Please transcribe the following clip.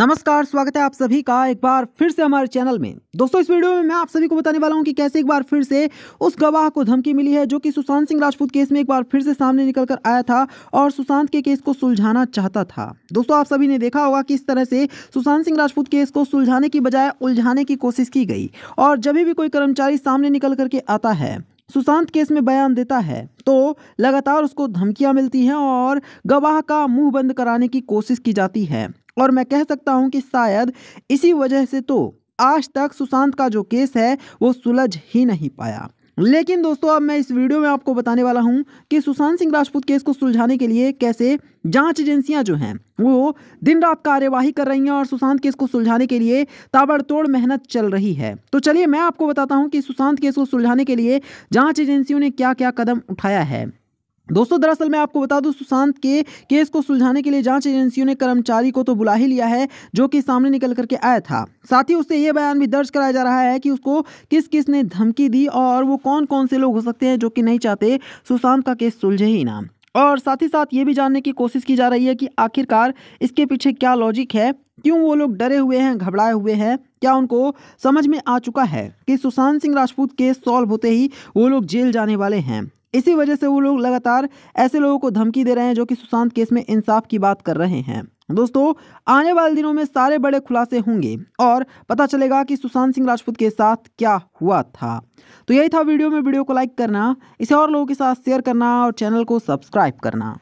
नमस्कार स्वागत है आप सभी का एक बार फिर से हमारे चैनल में दोस्तों इस वीडियो में मैं आप सभी को बताने वाला हूं कि कैसे एक बार फिर से उस गवाह को धमकी मिली है जो कि सुशांत सिंह राजपूत केस में एक बार फिर से सामने निकल कर आया था और सुशांत के केस को सुलझाना चाहता था दोस्तों आप सभी ने देखा होगा कि इस तरह से सुशांत सिंह राजपूत केस को सुलझाने की बजाय उलझाने की कोशिश की गई और जब भी कोई कर्मचारी सामने निकल करके आता है सुशांत केस में बयान देता है तो लगातार उसको धमकियां मिलती हैं और गवाह का मुंह बंद कराने की कोशिश की जाती है और मैं कह सकता हूं कि शायद इसी वजह से तो आज तक सुशांत का जो केस है वो सुलझ ही नहीं पाया लेकिन दोस्तों अब मैं इस वीडियो में आपको बताने वाला हूं कि सुशांत सिंह राजपूत केस को सुलझाने के लिए कैसे जांच एजेंसियां जो हैं वो दिन रात कार्यवाही कर रही हैं और सुशांत केस को सुलझाने के लिए ताबड़तोड़ मेहनत चल रही है तो चलिए मैं आपको बताता हूं कि सुशांत केस को सुलझाने के लिए जांच एजेंसियों ने क्या क्या कदम उठाया है दोस्तों दरअसल मैं आपको बता दूं सुशांत के केस को सुलझाने के लिए जांच एजेंसियों ने कर्मचारी को तो बुला ही लिया है जो कि सामने निकल करके आया था साथ ही उससे ये बयान भी दर्ज कराया जा रहा है कि उसको किस किस ने धमकी दी और वो कौन कौन से लोग हो सकते हैं जो कि नहीं चाहते सुशांत का केस सुलझे ही ना और साथ ही साथ ये भी जानने की कोशिश की जा रही है कि आखिरकार इसके पीछे क्या लॉजिक है क्यों वो लोग डरे हुए हैं घबराए हुए हैं क्या उनको समझ में आ चुका है कि सुशांत सिंह राजपूत केस सॉल्व होते ही वो लोग जेल जाने वाले हैं इसी वजह से वो लोग लगातार ऐसे लोगों को धमकी दे रहे हैं जो कि सुशांत केस में इंसाफ की बात कर रहे हैं दोस्तों आने वाले दिनों में सारे बड़े खुलासे होंगे और पता चलेगा कि सुशांत सिंह राजपूत के साथ क्या हुआ था तो यही था वीडियो में वीडियो को लाइक करना इसे और लोगों के साथ शेयर करना और चैनल को सब्सक्राइब करना